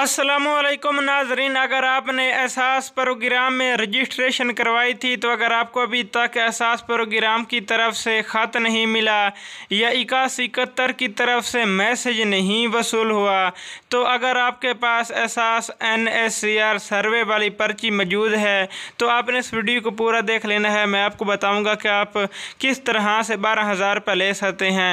असलकम नाजरीन अगर आपने एहसास प्रोग्राम में रजिस्ट्रेशन करवाई थी तो अगर आपको अभी तक एहसास प्रोग्राम की तरफ से ख़त नहीं मिला या इक्यास इकहत्तर की तरफ से मैसेज नहीं वसूल हुआ तो अगर आपके पास Ehsaas N S C R survey वाली पर्ची मौजूद है तो आपने इस वीडियो को पूरा देख लेना है मैं आपको बताऊँगा कि आप किस तरह से बारह हज़ार रुपये ले सकते हैं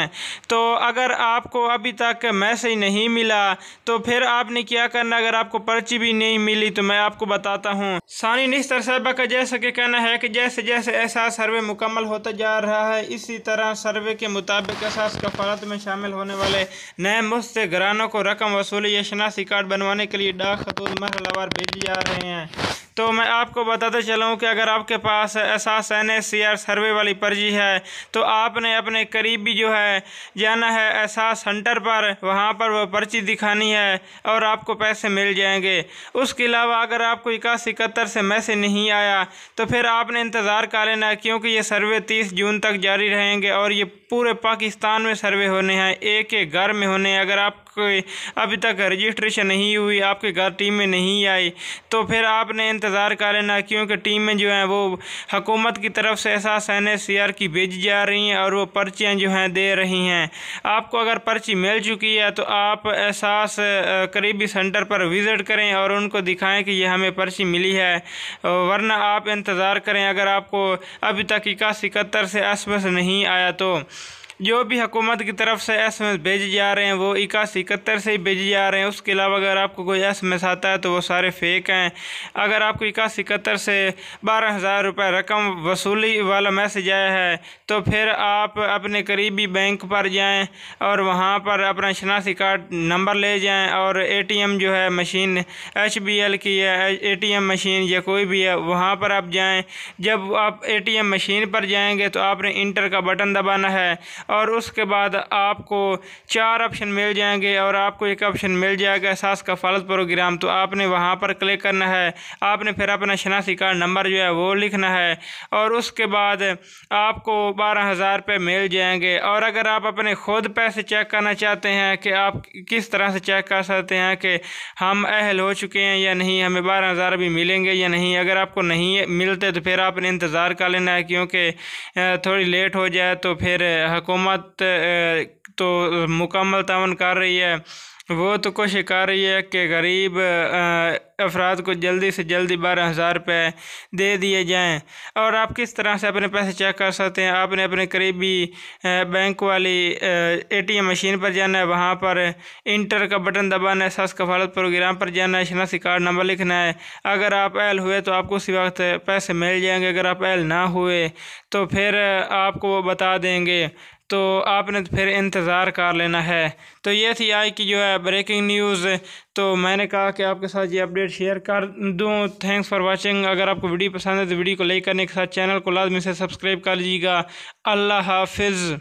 तो अगर आपको अभी तक मैसेज नहीं मिला तो फिर आपने क्या करना अगर आपको पर्ची भी नहीं मिली तो मैं आपको बताता हूँ सानी निस्तर साहबा का जैसा के कहना है कि जैसे जैसे एहसास सर्वे मुकम्मल होता जा रहा है इसी तरह सर्वे के मुताबिक एहसास कफालत में शामिल होने वाले नए मुफ्त घरानों को रकम वसूली या शनासी कार्ड बनवाने के लिए डाक खतूत महलवार भेजे जा रहे हैं तो मैं आपको बताते चलूँ कि अगर आपके पास Ehsaas N S C R survey वाली पर्ची है तो आपने अपने करीबी जो है जाना है एहसास सेंटर पर वहाँ पर वो पर्ची दिखानी है और आपको पैसे मिल जाएंगे उसके अलावा अगर आपको इक्यासी इकहत्तर से मैसेज नहीं आया तो फिर आपने इंतज़ार कर लेना क्योंकि ये सर्वे तीस जून तक जारी रहेंगे और ये पूरे पाकिस्तान में सर्वे होने हैं एक एक घर में होने हैं अगर आप आपके अभी तक रजिस्ट्रेशन नहीं हुई आपके घर टीम में नहीं आई तो फिर आपने इंतज़ार कर लेना क्योंकि टीम में जो है वो हकूमत की तरफ से एहसास एन एस सी आर की भेजी जा रही हैं और वो पर्चियाँ जो हैं दे रही हैं आपको अगर पर्ची मिल चुकी है तो आप एहसास करीबी सेंटर पर विज़िट करें और उनको दिखाएं कि यह हमें पर्ची मिली है वरना आप इंतज़ार करें अगर आपको अभी तक इक्यासी इकहत्तर से आसपास नहीं आया तो जो भी हुकूमत की तरफ से एस एम एस भेजे जा रहे हैं वो इक्यासी इकहत्तर से ही भेजे जा रहे हैं उसके अलावा अगर आपको कोई एस एम एस आता है तो वो सारे फेक हैं अगर आपको इक्यासी इकहत्तर से बारह हज़ार रुपये रकम वसूली वाला मैसेज आया है तो फिर आप अपने करीबी बैंक पर जाएँ और वहाँ पर अपना शनासी कार्ड नंबर ले जाएँ और ए टी एम जो है मशीन एच बी एल की है ए टी एम मशीन या कोई भी है वहाँ पर आप जाएँ जब आप ए टी एम मशीन पर जाएँगे तो आपने इंटर का बटन दबाना है और उसके बाद आपको चार ऑप्शन मिल जाएंगे और आपको एक ऑप्शन मिल जाएगा एहसास कफालत प्रोग्राम तो आपने वहाँ पर क्लिक करना है आपने फिर अपना शनासी कार्ड नंबर जो है वो लिखना है और उसके बाद आपको बारह हज़ार रुपये मिल जाएंगे और अगर आप अपने खुद पैसे चेक करना चाहते हैं कि आप किस तरह से चेक कर सकते हैं कि हम अहल हो चुके हैं या नहीं हमें बारह हज़ार भी मिलेंगे या नहीं अगर आपको नहीं मिलते तो फिर आपने इंतज़ार कर लेना है क्योंकि थोड़ी लेट हो जाए तो फिर हकूमत हुकूमत तो मुकम्मल तावन कर रही है वो तो कोशिश कर रही है कि गरीब अफराद को जल्दी से जल्दी बारह हज़ार रुपये दे दिए जाएं और आप किस तरह से अपने पैसे चेक कर सकते हैं आपने अपने करीबी बैंक वाली एटीएम मशीन पर जाना है वहाँ पर इंटर का बटन दबाना है सस कफालत प्रोग्राम पर जाना है शनासी कार्ड नंबर लिखना है अगर आप एल हुए तो आपको उसी वक्त पैसे मिल जाएंगे अगर आप एल ना हुए तो फिर आपको वो बता देंगे तो आपने तो फिर इंतज़ार कर लेना है तो ये थी आज की जो है ब्रेकिंग न्यूज़ तो मैंने कहा कि आपके साथ ये अपडेट शेयर कर दूँ थैंक्स फॉर वाचिंग अगर आपको वीडियो पसंद है तो वीडियो को लाइक करने के साथ चैनल को लाजमी से सब्सक्राइब कर लीजिएगा अल्लाह हाफिज़